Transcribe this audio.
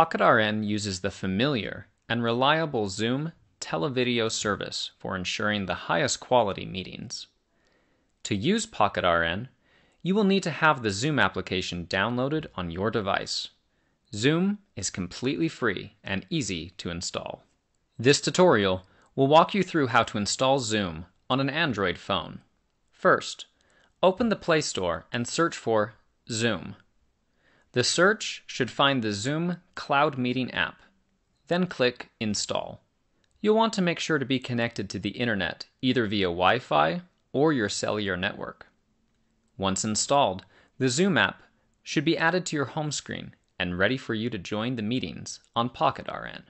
Pocket RN uses the familiar and reliable Zoom televideo service for ensuring the highest quality meetings. To use Pocket RN, you will need to have the Zoom application downloaded on your device. Zoom is completely free and easy to install. This tutorial will walk you through how to install Zoom on an Android phone. First, open the Play Store and search for Zoom. The search should find the Zoom Cloud Meeting app, then click Install. You'll want to make sure to be connected to the internet, either via Wi-Fi or your cellular network. Once installed, the Zoom app should be added to your home screen and ready for you to join the meetings on Pocket RN.